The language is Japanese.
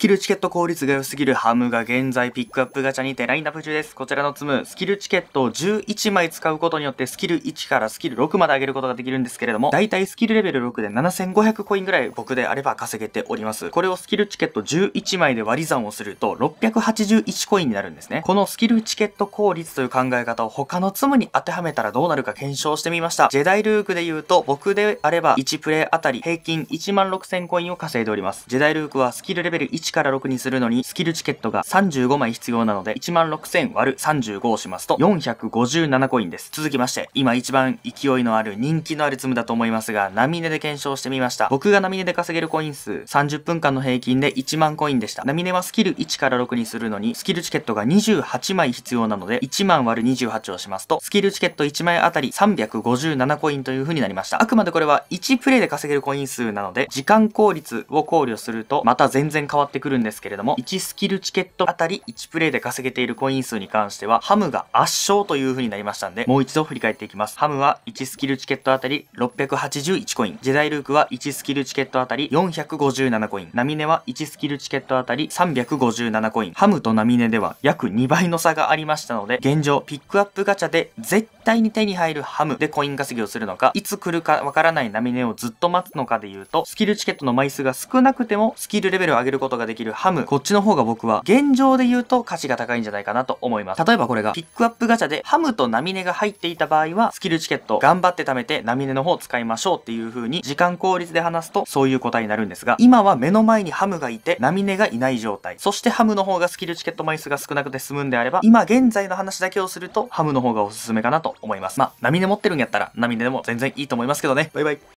キルチケット効率が良すぎるハムが現在ピックアップガチャにてラインナップ中です。こちらの積むスキルチケットを11枚使うことによってスキル1からスキル6まで上げることができるんですけれども、だいたいスキルレベル6で7500コインぐらい僕であれば稼げております。これをスキルチケット11枚で割り算をすると681コインになるんですね。このスキルチケット効率という考え方を他の積むに当てはめたらどうなるか検証してみました。ジェダイルークで言うと僕であれば1プレイあたり平均16000コインを稼いでおります。ジェダイルークはスキルレベル1 1から6にするのにスキルチケットが35枚必要なので16000割る35をしますと457コインです。続きまして、今一番勢いのある人気のある積むだと思いますが、波ネで検証してみました。僕が波ネで稼げるコイン数30分間の平均で1万コインでした。波ネはスキル1から6にするのにスキルチケットが28枚必要なので1万割る28をしますとスキルチケット1枚あたり357コインという風になりました。あくまでこれは1プレイで稼げるコイン数なので時間効率を考慮するとまた全然変わってくるんですけれども、1スキルチケットあたり1プレイで稼げているコイン数に関しては、ハムが圧勝という風になりましたんで、もう一度振り返っていきます。ハムは1スキルチケットあたり681コイン。ジェダイルークは1スキルチケットあたり457コイン。ナミネは1スキルチケットあたり357コイン。ハムとナミネでは約2倍の差がありましたので、現状、ピックアップガチャで絶対に手に入るハムでコイン稼ぎをするのか、いつ来るかわからないナミネをずっと待つのかで言うと、スキルチケットの枚数が少なくても、スキルレベルを上げることがでできるハム、こっちの方が僕は現状で言うと価値が高いんじゃないかなと思います。例えばこれがピックアップガチャでハムとナミネが入っていた場合は、スキルチケット頑張って貯めてナミネの方を使いましょうっていう風に時間効率で話すとそういう答えになるんですが、今は目の前にハムがいてナミネがいない状態、そしてハムの方がスキルチケット枚数が少なくて済むんであれば、今現在の話だけをするとハムの方がおすすめかなと思います。まあ、ナミネ持ってるんやったらナミネでも全然いいと思いますけどね。バイバイ。